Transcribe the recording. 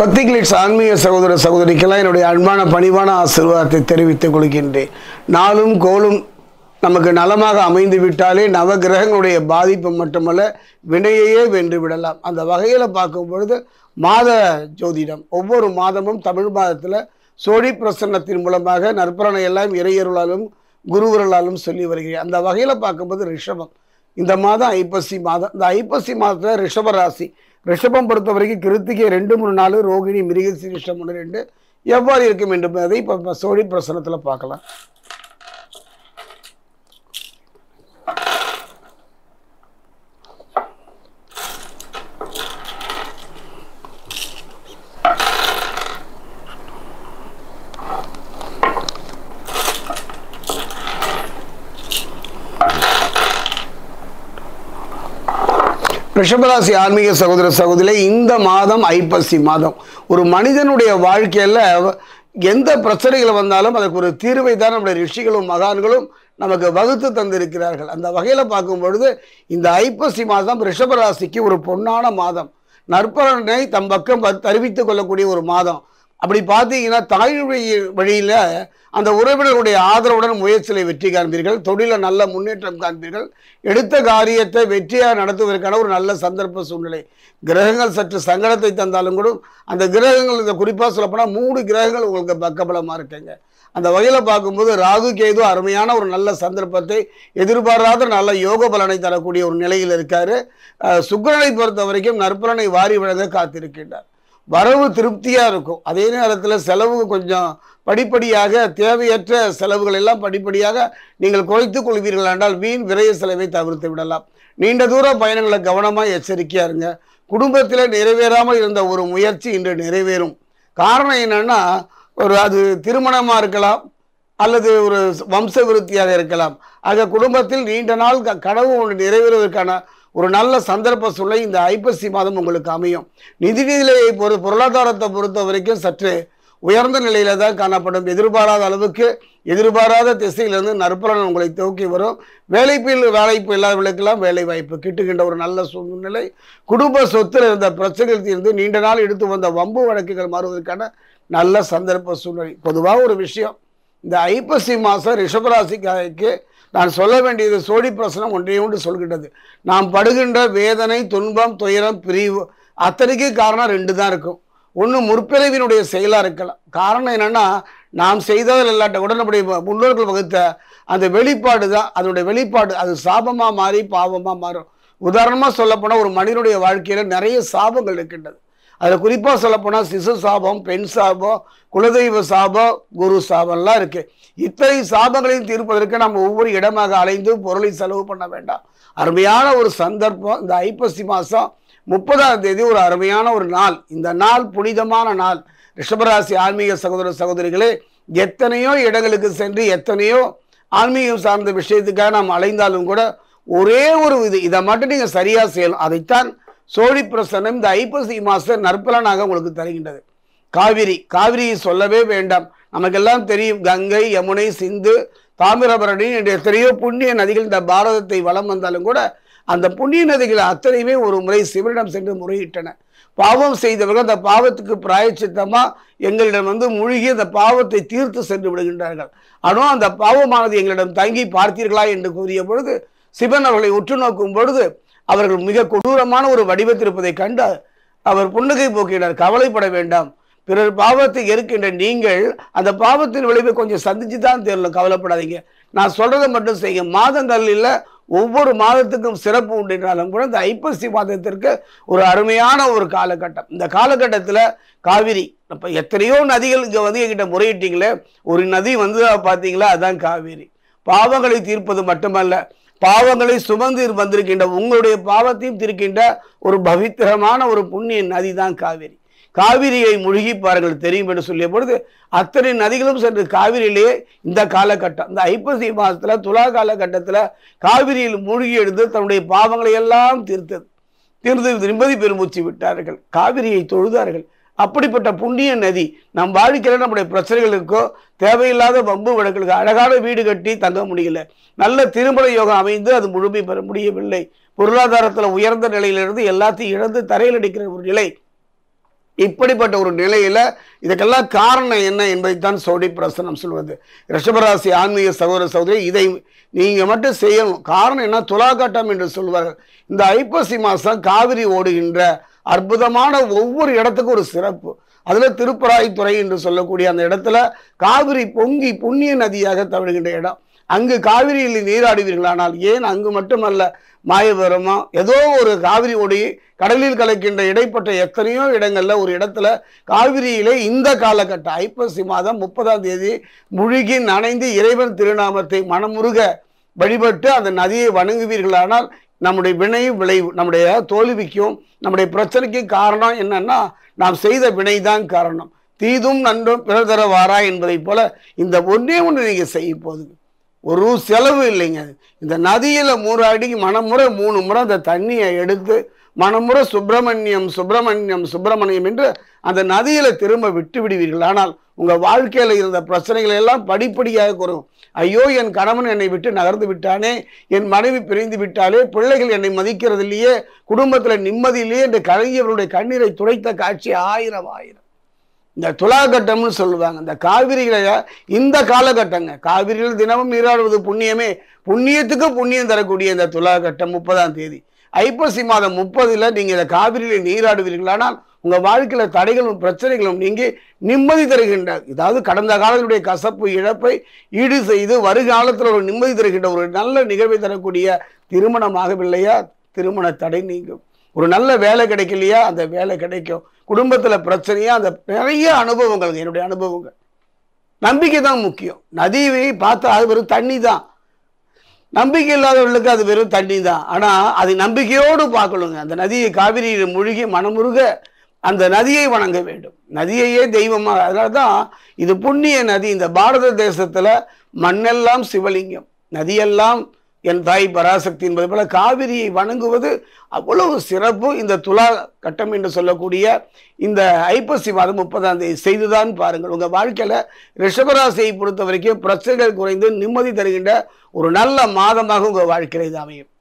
பக்தி கிளிட்ஸ் ஆன்மீக சகோதர சகோதரிக்கெல்லாம் என்னுடைய அன்பான பணிவான ஆசீர்வாதத்தை தெரிவித்துக் கொள்கின்றேன் நாளும் கோலும் நமக்கு நலமாக அமைந்து விட்டாலே நவ கிரகங்களுடைய பாதிப்பு மட்டுமல்ல வினையையே வென்று விடலாம் அந்த வகையில் பார்க்கும் பொழுது மாத ஜோதிடம் ஒவ்வொரு மாதமும் தமிழ் மாதத்தில் சோழி பிரசன்னத்தின் மூலமாக நற்பலனை எல்லாம் இறையருளாலும் குருவர்களாலும் சொல்லி வருகிறேன் அந்த வகையில் பார்க்கும்போது ரிஷபம் இந்த மாதம் ஐப்பசி மாதம் இந்த ஐப்பசி மாதத்தில் ரிஷப ராசி ரிஷபம் பொறுத்த வரைக்கும் கிருத்திகை ரெண்டு மூணு நாள் ரோகிணி மிருகசி ரிஷம் ஒன்று ரெண்டு எவ்வாறு இருக்கும் என்று அதை இப்போ சோழி பிரசனத்தில் பார்க்கலாம் ரிஷபராசி ஆன்மீக சகோதர சகோதரி இந்த மாதம் ஐப்பசி மாதம் ஒரு மனிதனுடைய வாழ்க்கையில் எந்த பிரச்சனைகள் வந்தாலும் அதற்கு ஒரு தீர்வை தான் நம்முடைய ரிஷிகளும் மகான்களும் நமக்கு வகுத்து தந்திருக்கிறார்கள் அந்த வகையில் பார்க்கும் பொழுது இந்த ஐப்பசி மாதம் ரிஷபராசிக்கு ஒரு பொன்னான மாதம் நற்பலனை தம் பக்கம் அறிவித்துக் கொள்ளக்கூடிய ஒரு மாதம் அப்படி பார்த்தீங்கன்னா தாய்மொழி வழியில் அந்த உறவினருடைய ஆதரவுடன் முயற்சிகளை வெற்றி காண்பீர்கள் தொழிலில் நல்ல முன்னேற்றம் காண்பீர்கள் எடுத்த காரியத்தை வெற்றியாக நடத்துவதற்கான ஒரு நல்ல சந்தர்ப்ப சூழ்நிலை கிரகங்கள் சற்று சங்கடத்தை தந்தாலும் கூட அந்த கிரகங்கள் இந்த குறிப்பாக சொல்லப்போனால் மூணு கிரகங்கள் உங்களுக்கு பக்கபலமாக இருக்குங்க அந்த வகையில் பார்க்கும்போது ராகு கேது அருமையான ஒரு நல்ல சந்தர்ப்பத்தை எதிர்பாராத நல்ல யோக பலனை தரக்கூடிய ஒரு நிலையில் இருக்கார் சுக்கரனை பொறுத்த வரைக்கும் நற்பலனை வாரி வழங்க காத்திருக்கின்றார் வரவு திருப்தியாக இருக்கும் அதே நேரத்தில் செலவு கொஞ்சம் படிப்படியாக தேவையற்ற செலவுகள் எல்லாம் படிப்படியாக நீங்கள் குறைத்து கொள்வீர்கள் என்றால் வீண் விரைய செலவை தவிர்த்து விடலாம் நீண்ட தூர பயணங்களை கவனமாக எச்சரிக்கையாக இருங்க குடும்பத்தில் நிறைவேறாமல் இருந்த ஒரு முயற்சி இன்று நிறைவேறும் காரணம் என்னென்னா ஒரு அது திருமணமாக இருக்கலாம் அல்லது ஒரு வம்ச விருத்தியாக இருக்கலாம் ஆக குடும்பத்தில் நீண்ட நாள் கனவு ஒன்று நிறைவேறுவதற்கான ஒரு நல்ல சந்தர்ப்ப சூழ்நிலை இந்த ஐப்பசி மாதம் உங்களுக்கு அமையும் நிதி நிலையை பொறு பொருளாதாரத்தை பொறுத்த வரைக்கும் சற்று உயர்ந்த நிலையில தான் காணப்படும் எதிர்பாராத அளவுக்கு எதிர்பாராத திசையிலிருந்து நற்பலன் உங்களை துவக்கி வரும் வேலைப்பில் வேலைப்பு இல்லாதவர்களுக்கெல்லாம் வேலை வாய்ப்பு கிட்டுகின்ற ஒரு நல்ல சூழ்நிலை குடும்ப சொத்தில் இருந்த பிரச்சனைகள் தீர்ந்து நீண்ட நாள் எடுத்து வந்த வம்பு வழக்குகள் மாறுவதற்கான நல்ல சந்தர்ப்ப சூழ்நிலை பொதுவாக ஒரு விஷயம் இந்த ஐப்பசி மாதம் ரிஷபராசிக்காய்க்கு நான் சொல்ல வேண்டியது சோழி பிரசனம் ஒன்றையும் ஒன்று சொல்கின்றது நாம் படுகின்ற வேதனை துன்பம் துயரம் பிரிவு அத்தனைக்கு காரணம் ரெண்டு தான் இருக்கும் ஒன்று முற்பிறவினுடைய செயலாக இருக்கலாம் காரணம் என்னென்னா நாம் செய்ததில் இல்லாட்ட கூட நம்முடைய முன்னோர்கள் வகுத்த அந்த வெளிப்பாடு தான் அதனுடைய வெளிப்பாடு அது சாபமாக மாறி பாவமாக மாறும் உதாரணமாக சொல்லப்போனால் ஒரு மனிதனுடைய வாழ்க்கையில் நிறைய சாபங்கள் இருக்கின்றது அதில் குறிப்பாக சொல்லப்போனால் சிசு சாபம் பெண் சாபம் குலதெய்வ சாபம் குரு சாபம்லாம் இருக்குது இத்தனை சாபங்களையும் தீர்ப்பதற்கு நம்ம ஒவ்வொரு இடமாக அலைந்து பொருளை செலவு பண்ண வேண்டாம் அருமையான ஒரு சந்தர்ப்பம் இந்த ஐப்பசி மாதம் முப்பதாம் தேதி ஒரு அருமையான ஒரு நாள் இந்த நாள் புனிதமான நாள் ரிஷபராசி ஆன்மீக சகோதர சகோதரிகளே எத்தனையோ இடங்களுக்கு சென்று எத்தனையோ ஆன்மீகம் சார்ந்த விஷயத்துக்காக நாம் அலைந்தாலும் கூட ஒரே ஒரு இது இதை மட்டும் நீங்கள் சரியாக செய்யணும் அதைத்தான் சோழி பிரசன்னம் இந்த ஐப்பசி மாசம் நற்பலனாக உங்களுக்கு தருகின்றது காவிரி காவிரியை சொல்லவே வேண்டாம் நமக்கெல்லாம் தெரியும் கங்கை யமுனை சிந்து தாமிரபரணி எத்தனையோ புண்ணிய நதிகள் இந்த பாரதத்தை வளம் வந்தாலும் கூட அந்த புண்ணிய நதிகள் அத்தனையுமே ஒரு முறை சிவனிடம் சென்று முறையிட்டன பாவம் செய்தவர்கள் அந்த பாவத்துக்கு பிராயச்சித்தமாக எங்களிடம் வந்து மூழ்கி அந்த பாவத்தை தீர்த்து சென்று விடுகின்றார்கள் ஆனால் அந்த பாவமானது எங்களிடம் தங்கி பார்த்தீர்களா என்று கூறிய பொழுது சிவன் அவர்களை உற்று நோக்கும் பொழுது அவர்கள் மிக கொடூரமான ஒரு இருப்பதை கண்டு அவர் புன்னகை போக்கினார் கவலைப்பட வேண்டாம் பிறர் பாவத்தை இருக்கின்ற நீங்கள் அந்த பாவத்தின் விளைவை கொஞ்சம் சந்திச்சு தான் தெரியல கவலைப்படாதீங்க நான் சொல்றதை மட்டும் செய்யுங்க மாதங்களில் ஒவ்வொரு மாதத்துக்கும் சிறப்பு உண்டுனாலும் கூட இந்த ஐப்பசி மாதத்திற்கு ஒரு அருமையான ஒரு காலகட்டம் இந்த காலகட்டத்தில் காவிரி இப்போ எத்தனையோ நதிகள் இங்கே வந்து எங்கிட்ட முறையிட்டீங்களே ஒரு நதி வந்து பார்த்தீங்களா அதுதான் காவிரி பாவங்களை தீர்ப்பது மட்டுமல்ல பாவங்களை சுமந்து வந்திருக்கின்ற உங்களுடைய பாவத்தையும் திருக்கின்ற ஒரு பவித்திரமான ஒரு புண்ணிய நதி தான் காவேரி காவிரியை முழுகி பாருங்கள் தெரியும் என்று சொல்லிய பொழுது அத்தனை நதிகளும் சென்று காவிரியிலேயே இந்த காலகட்டம் இந்த ஐப்பசி மாதத்தில் துலா காலகட்டத்தில் காவிரியில் மூழ்கி எழுந்து தன்னுடைய பாவங்களை எல்லாம் தீர்த்தது தீர்ந்து நிம்மதி பெருமூச்சு விட்டார்கள் காவிரியை தொழுதார்கள் அப்படிப்பட்ட புண்ணிய நதி நம் வாழ்க்கையில் நம்முடைய பிரச்சனைகளுக்கோ தேவையில்லாத வம்பு வழக்குகளுக்கு அழகான வீடு கட்டி தங்க முடியல நல்ல திருமண யோகம் அமைந்து அது முழுமை பெற முடியவில்லை பொருளாதாரத்தில் உயர்ந்த நிலையிலிருந்து எல்லாத்தையும் இழந்து தரையில் அடிக்கிற ஒரு நிலை இப்படிப்பட்ட ஒரு நிலையில் இதுக்கெல்லாம் காரணம் என்ன என்பதை தான் சௌடி பிரசனம் சொல்வது ரிஷபராசி ஆன்மீக சகோதர சகோதரி இதை நீங்கள் மட்டும் செய்யணும் காரணம் என்ன துலாகாட்டம் என்று சொல்வார்கள் இந்த ஐப்பசி மாதம் காவிரி ஓடுகின்ற அற்புதமான ஒவ்வொரு இடத்துக்கும் ஒரு சிறப்பு அதில் திருப்பராய்த்துறை என்று சொல்லக்கூடிய அந்த இடத்துல காவிரி பொங்கி புண்ணிய நதியாக தமிழ்கின்ற இடம் அங்கு காவிரியில் நீராடுவீர்களானால் ஏன் அங்கு மட்டுமல்ல மாயபுரமோ ஏதோ ஒரு காவிரி ஒடி கடலில் கலக்கின்ற இடைப்பட்ட எத்தனையோ இடங்களில் ஒரு இடத்துல காவிரியிலே இந்த காலகட்டம் ஐப்பசி மாதம் முப்பதாம் தேதி முழுகி நனைந்து இறைவன் திருநாமத்தை மனமுருக வழிபட்டு அந்த நதியை வணங்குவீர்களானால் நம்முடைய வினை விளைவு நம்முடைய தோல்விக்கும் நம்முடைய பிரச்சனைக்கும் காரணம் என்னன்னா நாம் செய்த வினைதான் காரணம் தீதும் நன்றும் பிறர் வாரா என்பதைப் போல இந்த ஒன்றே ஒன்று நீங்கள் செய்ய போதுங்க ஒரு செலவு இல்லைங்க இந்த நதியில் மூணு அடிக்கு மனமுறை மூணு முறை அந்த தண்ணியை எடுத்து மனமுற சுப்பிரமணியம் சுப்பிரமணியம் சுப்பிரமணியம் என்று அந்த நதியில் திரும்ப விட்டு விடுவீர்கள் ஆனால் உங்கள் வாழ்க்கையில் இருந்த பிரச்சனைகள் எல்லாம் படிப்படியாக குறையும் ஐயோ என் கணவன் என்னை விட்டு நகர்ந்து விட்டானே என் மனைவி பிரிந்து விட்டாலே பிள்ளைகள் என்னை மதிக்கிறது இல்லையே குடும்பத்துல நிம்மதி இல்லையே என்று கலைஞர்களுடைய கண்ணீரை துடைத்த காட்சி ஆயிரம் ஆயிரம் இந்த துலாகட்டம்னு சொல்லுவாங்க இந்த காவிரிகளை இந்த காலகட்டங்க காவிரிகள் தினமும் நீராடுவது புண்ணியமே புண்ணியத்துக்கு புண்ணியம் தரக்கூடிய இந்த துலாகட்டம் முப்பதாம் தேதி ஐப்பசி மாதம் முப்பதுல நீங்க இதை காவிரியில் நீராடுவீர்களானால் உங்க வாழ்க்கையில தடைகளும் பிரச்சனைகளும் நீங்க நிம்மதி தருகின்ற அதாவது கடந்த காலத்தினுடைய கசப்பு இழப்பை ஈடு செய்து வருகாலத்தில் ஒரு நிம்மதி தருகின்ற ஒரு நல்ல நிகழ்வை தரக்கூடிய திருமணமாகவில்லையா திருமண தடை நீங்கும் ஒரு நல்ல வேலை கிடைக்கலையா அந்த வேலை கிடைக்கும் குடும்பத்தில் பிரச்சனையா அந்த நிறைய அனுபவங்கள் என்னுடைய அனுபவங்கள் நம்பிக்கை தான் முக்கியம் நதியை பார்த்தா அது வெறும் தண்ணி தான் நம்பிக்கை இல்லாதவர்களுக்கு அது வெறும் தண்ணி தான் ஆனால் அது நம்பிக்கையோடு பார்க்கணுங்க அந்த நதியை காவிரியில் மூழ்கி மனமுருக அந்த நதியை வணங்க வேண்டும் நதியையே தெய்வமாக அதனால தான் இது புண்ணிய நதி இந்த பாரத தேசத்தில் மண்ணெல்லாம் சிவலிங்கம் நதியெல்லாம் என் தாய் பராசக்தி என்பது போல காவிரியை வணங்குவது அவ்வளவு சிறப்பு இந்த துலா கட்டம் என்று சொல்லக்கூடிய இந்த ஐப்பசி மாதம் முப்பதாம் தேதி செய்துதான் பாருங்கள் உங்கள் வாழ்க்கையில் ரிஷபராசியை பொறுத்த வரைக்கும் பிரச்சனைகள் குறைந்து நிம்மதி தருகின்ற ஒரு நல்ல மாதமாக உங்கள் வாழ்க்கையில் இது அமையும்